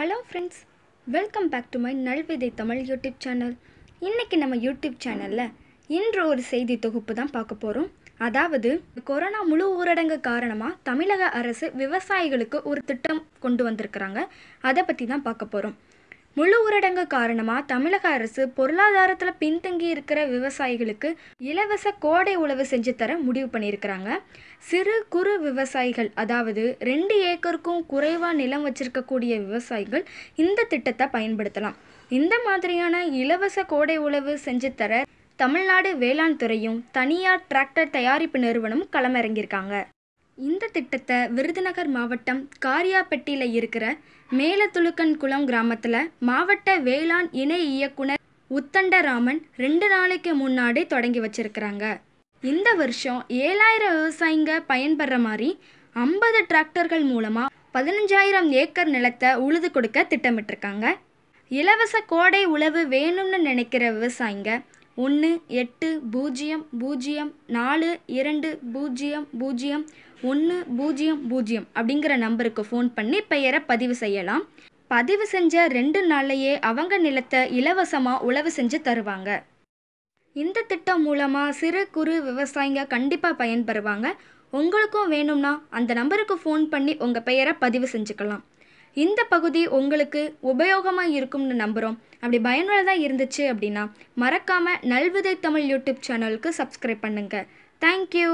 hello friends welcome back to my Nalvidhai Tamil YouTube channel இன்றைக்கி நம்ம YouTube சேனலில் இன்று ஒரு செய்தி தொகுப்பு தான் பார்க்க போகிறோம் அதாவது கொரோனா முழு ஊரடங்கு காரணமாக தமிழக அரசு விவசாயிகளுக்கு ஒரு திட்டம் கொண்டு வந்திருக்கிறாங்க அதை பற்றி தான் பார்க்க போகிறோம் முழு ஊரடங்கு காரணமாக தமிழக அரசு பொருளாதாரத்தில் பின்தங்கி இருக்கிற விவசாயிகளுக்கு இலவச கோடை உழவு செஞ்சு தர முடிவு பண்ணியிருக்கிறாங்க சிறு குறு விவசாயிகள் அதாவது ரெண்டு ஏக்கருக்கும் குறைவாக நிலம் வச்சிருக்கக்கூடிய விவசாயிகள் இந்த திட்டத்தை பயன்படுத்தலாம் இந்த மாதிரியான இலவச கோடை உழவு செஞ்சு தர தமிழ்நாடு வேளாண் துறையும் தனியார் டிராக்டர் தயாரிப்பு நிறுவனமும் களமிறங்கியிருக்காங்க இந்த திட்டத்தை விருதுநகர் மாவட்டம் காரியாப்பட்டியில் இருக்கிற குளம் கிராமத்தில் மாவட்ட வேளாண் இணை இயக்குனர் உத்தண்டராமன் ரெண்டு நாளைக்கு முன்னாடி தொடங்கி வச்சிருக்கிறாங்க இந்த வருஷம் ஏழாயிரம் விவசாயிங்க பயன்படுற மாதிரி ஐம்பது டிராக்டர்கள் மூலமாக பதினஞ்சாயிரம் ஏக்கர் நிலத்தை உழுது கொடுக்க திட்டமிட்டிருக்காங்க இலவச கோடை உழவு வேணும்னு நினைக்கிற விவசாயிங்க ஒன்று எட்டு பூஜ்ஜியம் பூஜ்ஜியம் நாலு இரண்டு பூஜ்ஜியம் பூஜ்ஜியம் ஒன்று பூஜ்ஜியம் பூஜ்ஜியம் அப்படிங்கிற நம்பருக்கு ஃபோன் பண்ணி பெயரை பதிவு செய்யலாம் பதிவு செஞ்ச ரெண்டு நாள்லையே அவங்க நிலத்தை இலவசமாக உழவு செஞ்சு தருவாங்க இந்த திட்டம் மூலமாக சிறு குறு விவசாயிங்க கண்டிப்பாக பயன்பெறுவாங்க உங்களுக்கும் வேணும்னா அந்த நம்பருக்கு ஃபோன் பண்ணி உங்கள் பெயரை பதிவு செஞ்சுக்கலாம் இந்த பகுதி உங்களுக்கு உபயோகமாக இருக்கும்னு நம்புகிறோம் அப்படி பயனுள்ளதாக இருந்துச்சு அப்படின்னா மறக்காமல் நல்விதை தமிழ் யூடியூப் சேனலுக்கு சப்ஸ்கிரைப் பண்ணுங்கள் தேங்க்யூ